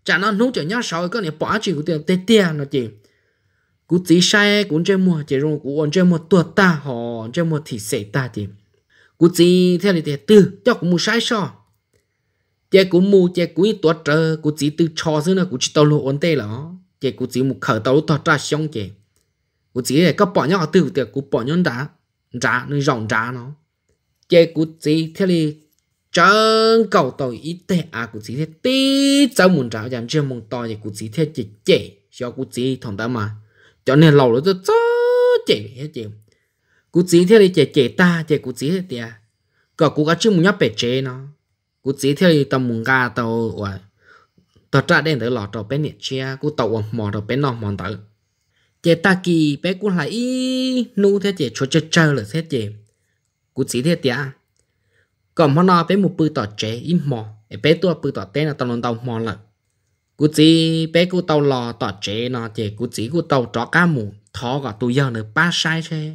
chả nó nút trở nhá sáu cái nè bỏ chỉ cú tiệt tê nó chỉ cú chỉ sai cũng chơi mua chỉ rồi cú ăn chơi mua tuột ta họ chơi mua thì sẽ ta thì cú chỉ theo để tư cho cũng mua sai so chơi cú mua chơi cú ít tuột trở cú chỉ tư cho xưa nữa cú chỉ tao lộ ổn tê lỏ chỉ cú chỉ một khởi tao tuột ra xong chơi cú chỉ là có bỏ nhau từ từ cú bỏ nhau đá đá nó rộng đá nó chơi cú chỉ theo thì chân cầu tàu ít tê à cú chỉ thế tí cháu muốn trả giảm chưa muốn to thì cú chỉ theo chỉ chỉ cho cú chỉ thằng ta mà cho nên lâu rồi rất chạy hết chế cú chỉ theo đi chạy chạy ta chạy cú chỉ thế tiệt à. cả cú cá chim nhóc bể chế nó cú chỉ theo đi tầm mùng gà tàu và tàu trả đen tới lọ tàu bé nhiệt chia cú tàu mò tàu bé nọ mòn tới chạy ta kỳ bé cú lại ý nu thế chế cho chơi chơi là thế chế cú chỉ thế tiệt còn món nọ bé một bự tàu chế im mò bé tua bự tàu tên là tàu lon tàu mò lợn cú chỉ bé cú tàu lò tọt chế nó chế cú chỉ cú tàu trọ cá mù thó gọ tụ giờ nữa ba sai chế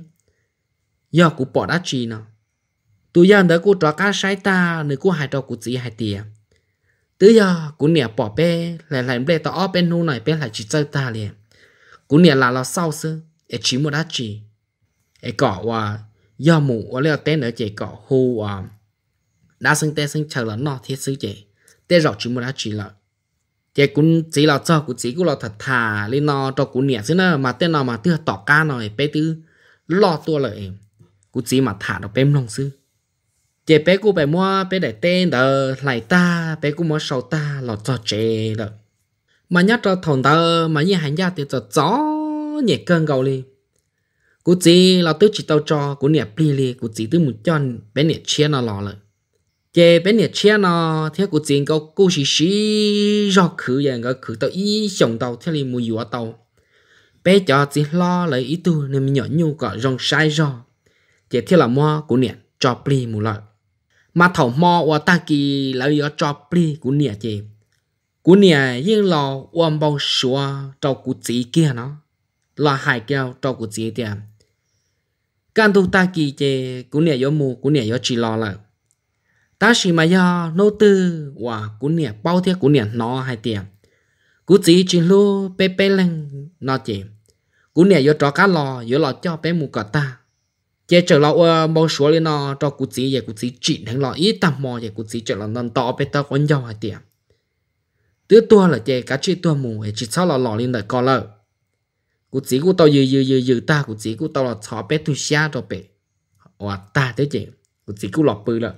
giờ cú bỏ đã chi nó tụ giờ nữa cú trọ cá sai ta nữa cú hai trọ cú chỉ hai tiền từ giờ cú nẹp bỏ bé lại lại bé tao ở bên nu này bé lại chỉ chơi ta liền cú nẹp là lo sau sư e chỉ một đã chỉ e cỏ và giờ mù và leo té nữa chế cỏ hù à đã sinh té sinh chờ là nó thiết sư chế té rọ chỉ một đã chỉ là chế cũng chỉ là cho cũng chỉ cũng là thật thà lên nó cho cũng nhẹ chứ nó mà tên nó mà tư tỏ ca rồi bé tư lo tua lại cũng chỉ mà thả nó bé lòng sư chế bé cũng bé mua bé để tên đờ lại ta bé cũng mua sầu ta lo cho chế đờ mà nhắc cho thằng tờ mà như hành gia thì cho chó nhẹ cơn gầu đi cũng chỉ là tư chỉ tao cho cũng nhẹ pli li cũng chỉ tư một chân bé nhẹ chia nó lo lại chế bên nhà chia nó theo cuộc chiến có cụ sĩ sĩ do khử dạng cái khử tàu ý chồng tàu theo li mùi dùa tàu bé cho chỉ lo lấy ý tu nên mình nhỏ nhu gọi rong sai do chế theo là mua của nè cho pli mù lợi mà thầu mò và ta kỳ lấy yếu cho pli của nè chế của nè yên lo ôm bao xua cho cuộc chiến kia nó là hai keo cho cuộc chiến tiền can tu ta kỳ chế của nè yếu mù của nè yếu chỉ lo lại ta chỉ mà ya nô tư và cú nè bao thiệt cú nè nó hai tiền cú chỉ chỉ lu bé bé lên nó chỉ cú nè yo trò cá lò yo lò cho bé mù cả ta chế chờ lò ờ, bao số lên nó cho cú chỉ vậy cú chỉ chỉ thằng lò ít tầm mò vậy cú chỉ chờ lò nằm to bé tao con dao hai tiền tứ tua là chế cá chỉ tua mù chỉ sao lò lò lên đời co lợ cú chỉ cú tao dừ dừ dừ dừ ta cú chỉ cú tao là chó pe tu xa cho pe và ta thế chị cú chỉ cú lọp bự rồi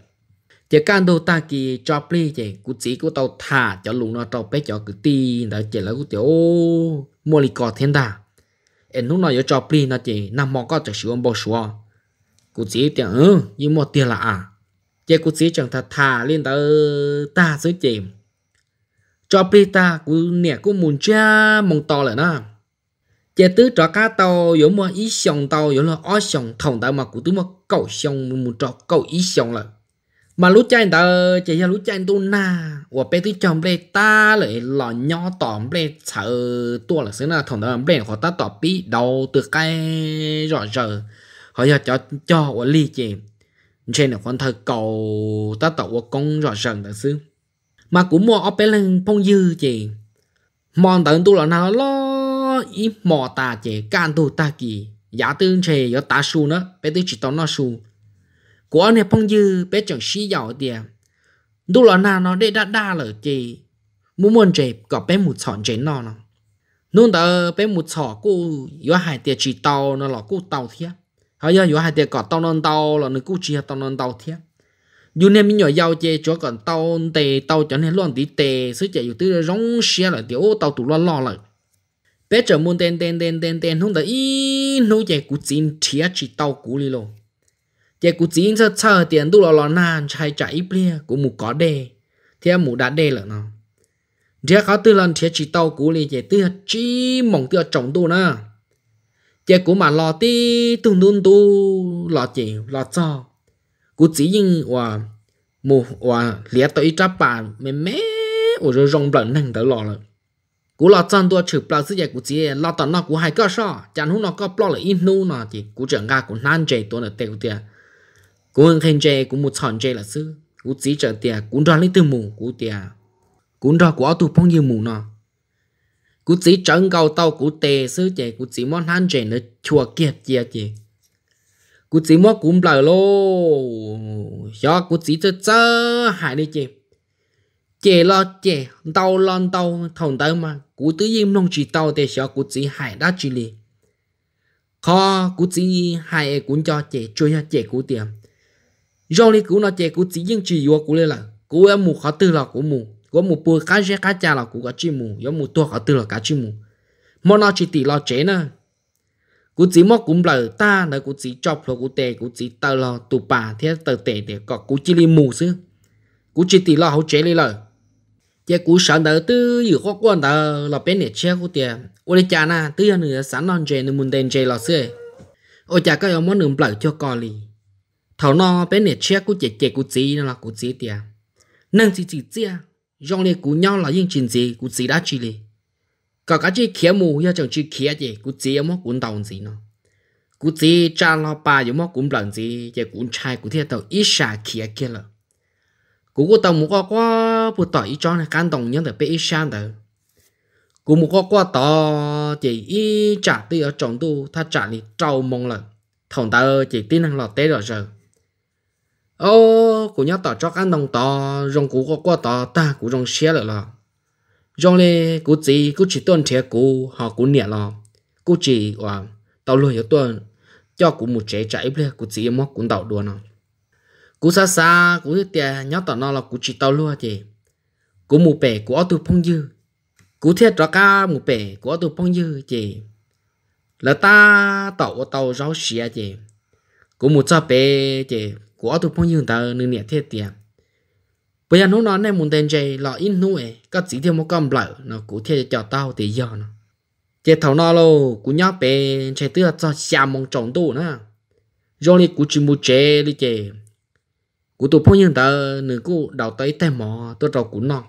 chỉ cần đồ ta kì cho play chỉ cú chỉ cú tàu thả cho lùng nó tàu bé cho cứ ti đó chỉ là cú tiểu mua lì cò thiên đà em lúc nào giờ cho play nó chỉ nằm mò có cho sửa bao sửa cú chỉ tiếng ừ nhưng một tiền là à chỉ cú chỉ chẳng thà thả lên tới ta dưới chỉ cho play ta cú nè cú muốn cha mong to lại nó chỉ tứ cho cá tàu giống mà ít sòng tàu giống là ó sòng thòng tàu mà cú tứ mà cầu sòng muốn cho cầu ít sòng lại mà lúc chạy tờ chỉ là lúc chạy tu na và bé tí chồng bé ta lại lò nhỏ tòm bé sợ tua là xứ nào thằng đó bé họ ta tỏ bí đầu từ cái rõ rờ họ giờ cho cho của ly chị trên là con thơ cầu ta tỏ của con rõ rờ là xứ mà cũng mua ở bé lên phong dư chị mòn tận tu là nào lo ít mò ta chị can tu ta kỳ giả tương chè giờ ta su nữa bé tí chỉ tao nó su của này phong dư bé chẳng xí giàu tiền đu lọ na nó để đã đa lở chị muốn muốn chị có bé một chọn chị nó nó nôn tờ bé một chọn cô yếu hai tiền chỉ tàu nó là cô tàu thiếp hay giờ yếu hai tiền có tàu non tàu là nó cô chỉ tàu non tàu thiệt, dù nên mình nhỏ giàu chị cho còn tàu tề tàu cho nên luôn tí tề sứ chạy dù tư rong xe lại tiểu tàu tụ lo lo lại bé trở muốn tên tên tên tên tên không tờ ý nô chạy cũng chín thiệt chỉ tàu cũ đi luôn chị cũng chỉ cho chờ tiền đủ lo lo nàn chạy chạy bia cũng mù có đề thì mù đã đề là nó chị có tư lần chị chỉ tàu cũ lì chị tư chỉ mong tư trọng tu nữa chị cũng mà lo tí tung tung tu lo chỉ lo cho cũng chỉ nhưng và mù và lía tới tráp bàn mẹ mẹ ở rồi rong bẩn nâng tới lo rồi cú lo chân tu chữ bao giờ cú chỉ lo tao nó cú hai cơ sở chẳng hú nó có bao là ít nu nó chỉ cú chẳng ga cú nan chạy tua nó tiêu tiền cũng khen chê cũng một chọn chê là sư cũng chỉ trở tiệt cũng đo lấy từ mù cũng tiệt cũng ra của tụ phong như mù nọ cũng chỉ trấn cầu tàu cũng tề sư chê cũng chỉ món han chê nữa chùa kiệt kia chê cũng chỉ món cũng bờ lô do cũng chỉ cho chớ hại đi chê chê lo chê tàu lon tàu thằng tới mà cũng tự nhiên nông chỉ tàu tề sợ cũng chỉ hại đã chỉ liền kho cũng chỉ hại cũng cho chê chơi cho chê cũng tiệm rồi thì cú nó chạy cú chỉ riêng chỉ vô cú lên là cú em mù khó tư là cú mù có mù bùi cá rẽ cá cha là cú cá chim mù có mù tua khó tư là cá chim mù mà nó chỉ tỷ lo chế nè cú chỉ mất cũng là ta là cú chỉ chọc là cú tè cú chỉ tờ lo tụ bà thế tờ tè để có cú chỉ li mù chứ cú chỉ tỷ lo hậu chế li lời chế cú sợ đỡ tư dự khó quan đỡ là bên để che cú tiền ôi cha na tư là nửa sáng non chế nên muốn đen chế là xưa ôi cha cái ông muốn nửa bờ cho con liền thảo nó bên này chia của chị chị của chị là của chị tiệt nâng chị chị chia à, dòng này của nhau là những chuyện gì của chị đã chỉ lì cả cái chị khía mù ya chẳng chị khía gì của chị em mất cuốn đầu gì nó của chị cha lo bà em mất cuốn lần gì chị cuốn trai của thiệt tàu ít xa khía kia là của cô tàu muốn có quá bộ tỏi ít cho này can đồng nhân để bé ít xa đó của một có quá tỏ chị ít trả tiền ở trong tu ta trả đi trâu mong là thằng ta chỉ tin năng là tế rồi rồi ô cụ nhớ tỏ cho ăn đồng tỏ rong cụ có qua ta cụ rong xe lại là rong lê cụ chỉ cụ chỉ tuần họ cụ nhẹ là cụ chỉ và tàu lùi ở tuần cho cụ một chế chạy lên cụ chỉ mất cụ tàu đùa nó cụ xa xa cụ tiền nhớ tỏ nó là cụ chỉ tàu lùa gì cụ mù bể cụ ở tu phong dư cụ thiết cho ca mù bể cụ ở tu phong dư gì là ta tàu tàu rau xía gì cụ mù cho bể gì của tụ phong dương tờ nương nhẹ thiết tiền bây giờ nó nói này muốn tên chơi lọ in nuôi có chỉ thêm một con bờ nó cũng thiết cho tao thì giờ nó chế thầu nó lô cũng nhóc bé chơi tựa cho xa mong trồng tụ nữa rồi cũng chỉ một chế đi chế cú tụ phong nhân tờ nửa cú đầu tới tay mò tôi trò cú nọ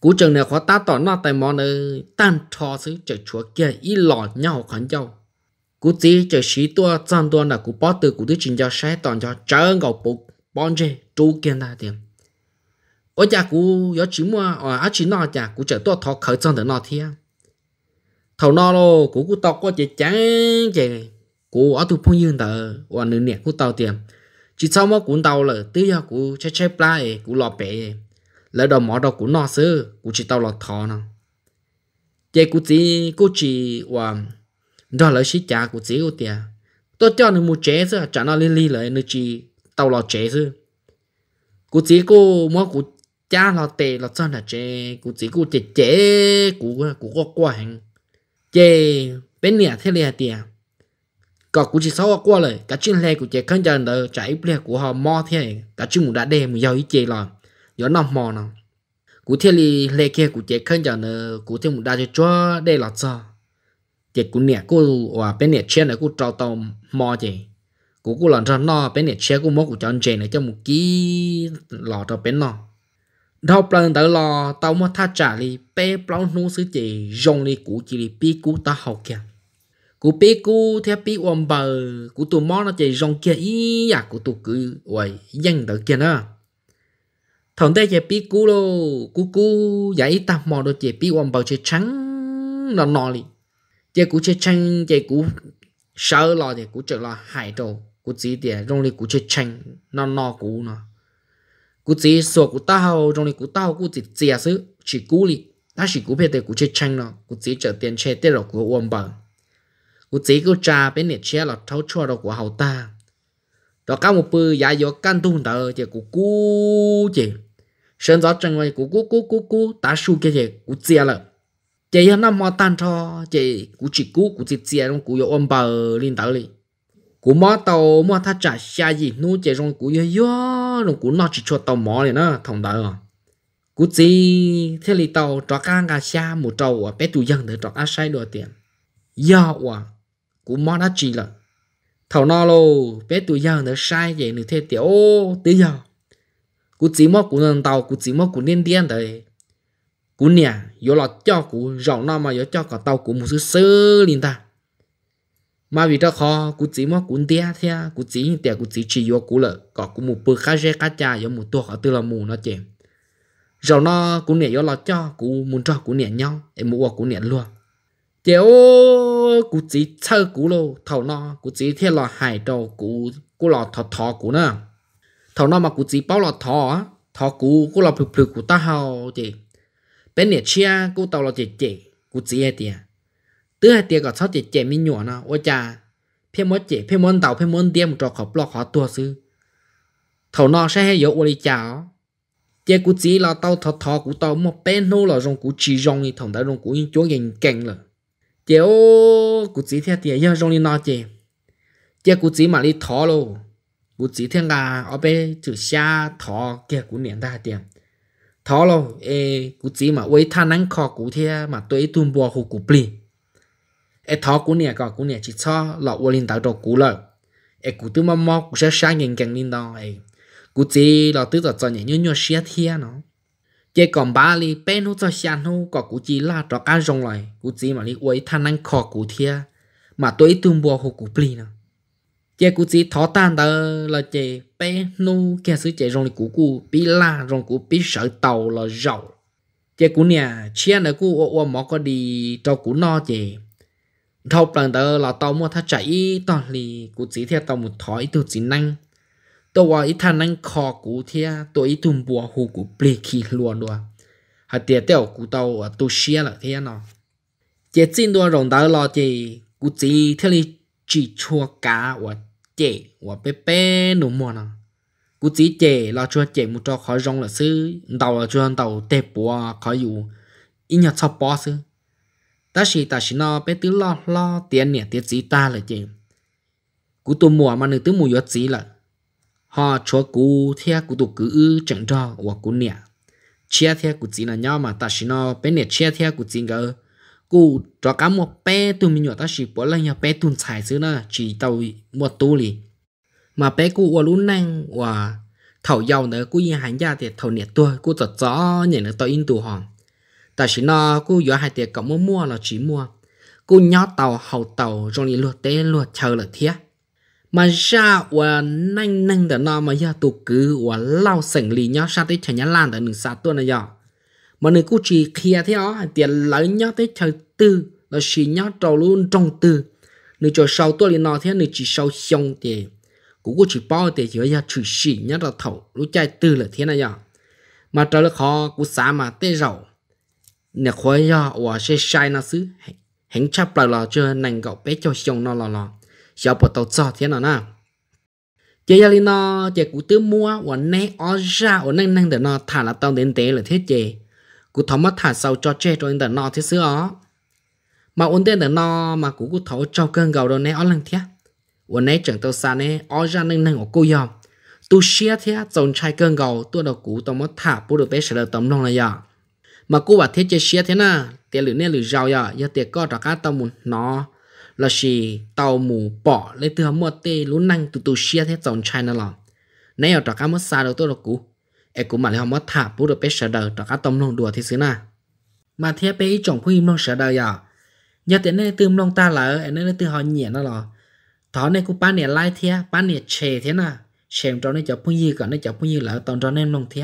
cú chừng này khó ta tỏ nọ tay mò nữa tan trò xứ trời chúa kia y lọ nhau khán nhau cú tí chơi sĩ tua chân tua là cú bắt từ cú tí chỉnh cho sai toàn cho chơi ngầu bộ bọn chơi chú kia na tiền ở nhà cú có chỉ mua ở ờ, á chín nọ nhà cú chơi tua thọ khởi chân được nọ thia thầu nọ lô cú cú tao có chỉ chán chỉ cú ở tu phong dương tờ và nửa nẹt cú tao tiền chỉ sau mà cú tao là tí giờ cú chơi chơi play cú lọ bể lỡ đầu mỏ đầu cú nọ xứ cú chỉ tao lọ thọ nọ chơi cú chỉ cú chỉ và đó là sĩ cha của chỉ của tiền tôi cho nó mua chế chứ trả nó liên li lại nó chỉ tàu lò chế chứ của chỉ cô mua của cha lò tệ lò cho là chế của chỉ cô chế chế của của có qua hàng chế bên nhà thế này tiền có cũng chỉ sáu qua rồi cả chuyện này của chế khăn chân đỡ chạy ple của họ mò thế cả chuyện một đã đem một giàu ít chế là gió nằm mò nào của thế này lê kia của chế khăn chân đỡ của thế một đã cho đây là sao chỉ cũng nè cô và bên nè chia này cô trao tàu mò gì, cô cô lần ra nó bên nè chia cô mò cô chọn chị này cho một ký lọ cho bên nó đâu lần tới lò tàu mà thắt chặt đi bé bao nô sứ chị dùng đi cũ chỉ đi pi cũ ta học kìa cú pí cú theo pí ôm bờ cú tụ mò nó chỉ dùng kia ý à cú tụ cứ quậy dân tới kia nữa thằng đây chỉ pí cú lô cú cú giải ta mò đồ chỉ pí ôm bờ chỉ trắng nó nọ liền 这股去称这股少了的股就了海州股只的用力股去称那那股呢，股只说股大后用力股大后股只只是去股里，那是股票的股去称了，股只就电车跌了股稳本，股只股价变跌车了，偷错了股后大。đó cá một bự giá vô căn tung tờ thì cú cú chị sơn gió chân vậy cú cú cú cú cú tá su kia chị cú chia lợ chị năm mò tan cho chị cú chỉ cú cú chỉ chia luôn cú yêu ôm bờ lên tàu đi cú mò tàu mò thắt trả xa gì nu chị trong cú yêu yêu luôn cú nó chỉ cho tàu mò này nó thòng đỡ cú chỉ thế li tàu trọ cang cả xa một tàu à bé tụ dân để trọ ăn say đồ tiền giờ à cú mò đã chỉ là thầu nó lô bé tụ dân để sai vậy nữa thế tiểu ô tí giờ cú chỉ mò cú nâng tàu cú chỉ mò cú nên điên đấy cú nè yo lo cho cú rộng nó mà yo cho cả tàu cú một sự sơ linh ta mà vì đó khó cú chỉ mà cú tia thế cú chỉ tia cú chỉ chỉ yo cú lợ có cú một bữa khá rẻ cá cha yo một tua ở tư là mù nó chè rộng nó cú nè yo lo cho cú muốn cho cú nè nhau em mua cú nè luôn chéo cú chỉ chơi cú lô thầu nó cú chỉ thế là hại đầu cú cú lọ thọ thọ cú nè thầu nó mà cú chỉ bao lọ thọ thọ cú cú lọ phực phực cú ta hao chèm bên nè chia cô tàu là chị chị cô chị hai tia tứ hai tia có sáu chị chị mi nhỏ nó ôi cha phim mốt chị phim môn tàu phim môn tiêm cho khóc lo khó tua sư thầu nó sẽ hay dỗ ô đi chào chị cô chị là tàu thọ thọ cô tàu một bên nô là rong cô chỉ rong thì thằng đã rong cô in chúa gành cành rồi chị ô cô chị theo tia giờ rong đi nó chị chị cô chị mà đi thọ luôn cô chị theo ngà ở bên chữ xa thọ kia cô niệm ta tiệm thó lo ê cụ chỉ mà với than nắng khó cụ thế mà tôi tuân bùa hồ cụ pli ê thó cụ nè có cụ nè chỉ cho lọ vô linh tạo đồ cụ lợi ê cụ tư mắm mò cụ sẽ sáng nhìn càng linh đó ê cụ chỉ lọ tư giờ cho nhẹ như nhua xia thia nó chỉ còn ba li bé nó cho xia nó có cụ chỉ là trọ cá rong lại cụ chỉ mà li với than nắng khó cụ thế mà tôi tuân bùa hồ cụ pli nó chế cú chỉ thọ tan tờ là chế bé nu kia sứ chế rong lì cú cú bí la rong cú bí sợ tàu là giàu chế cú nè chia nè cú ô ô mỏ có đi cho cú no chế thâu lần tờ là tàu mua thắt chạy tàu lì cú chỉ theo tàu một thỏi từ chỉ năng tôi vào ít thằng năng kho cú theo tôi ít thùng bùa hù cú plei khi luôn luôn hạt tiền tiêu cú tàu à, tôi chia là thế nào chế xin đua rong tờ là chế cú chỉ theo lì chỉ chua cá và chế và bé bé nụ mùa à, cú chỉ chế là cho chế một cho khỏi rong là sư đầu là cho đầu tê bùa khỏi dù ít nhất sau bó sư ta chỉ ta chỉ nó bé tứ lo lo tiền nè tiền chỉ ta là chế cú tụ mùa mà nữ tứ mùa gió chỉ là họ cho cú theo cú tụ cứ ư chẳng cho và cú nè chia theo cú chỉ là nhau mà ta chỉ nó bé nè chia theo cú chỉ ngờ cụ cho cá mua pe tụi mình nhỏ ta chỉ bỏ lên nhà pe tuần xài xứ na chỉ tàu một tu lì mà pe cụ ở luôn năng và thầu giàu nữa cụ yên hàng gia thì thầu nhiệt tua cụ tật gió nhảy nữa tàu in tù hòn ta chỉ nó cụ gió hai tiền cộng mua mua là chỉ mua cụ nhó tàu hậu tàu trong những luật tế luật chờ là thiết mà ra và nanh nanh đó nó mà giờ tụ cứ và lao sảnh lì nhó sao tới chả nhá làm được đừng xa tuôn là giờ mà người cú chỉ kia thế ó tiền lấy nhớ tới thời tư là chỉ nhớ trâu luôn trong tư người cho sau tôi liền nói thế người chỉ sau xong thì cũng có chỉ bao thì chỉ là chỉ chỉ nhớ là thầu lũ chạy tư là thế này nhở mà trở là khó cũng xả mà tê rầu nè khó nhở và sẽ sai nó xứ hẹn chắp lại là chưa nành gạo bé cho xong nó là là sau bắt đầu cho thế nào nè chị nó chị cũng tự mua và nè ở ra ở năng năng để nó thả là tao đến tế là thế chị cú thọ mất thả sau cho chết rồi đợt nọ thế xưa ó mà ổn tên đợt nọ mà cú cú thọ cho cơn gầu rồi nè ó lần thế ổn nè chẳng tàu xa nè ó ra nâng nâng ở cô yom tu xia thế chồng trai cơn gầu tôi đầu cú tàu mất thả bù được bé sẽ là tấm lòng là giờ mà cú bảo thế chơi xia thế na tiền lử nè lử giàu giờ giờ tiền có trả cá tàu muốn nó là gì tàu mù bỏ lấy từ mua tê lún năng tu tu xia thế chồng trai nó lò nãy ở trả cá mất xa đâu tôi đầu cú e cũng mà lấy hông mất thả bút được bé sợ đời đó các tôm nông đùa thì xứ nà mà thế bé ý chồng quy nông sợ đời à nhớ thế nên từ nông ta là e nên từ họ nhẹ nó lò thỏ này cũng bán nhẹ lai thế bán nhẹ chè thế nà chèm cho nên cho phun gì cả nên cho phun gì là tao cho nên nông thế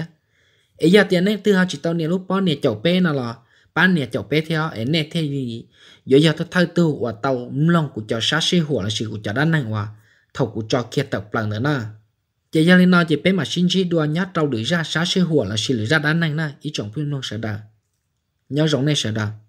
ấy giờ tiền này từ họ chỉ tao nhẹ lúc bán nhẹ chậu bé nó lò bán nhẹ chậu bé theo ấy nè thế gì giờ giờ tao thay tư của tàu nông của cho sát sĩ hùa là sự của cho đan này hòa thầu của cho kia tập lần nữa nà chỉ giờ lên nói chỉ bé mà xin chỉ đua nhát trâu đuổi ra xá xe hùa là xin lưỡi ra đá này na ý chồng phim non sợ đà nhau giống này sợ đà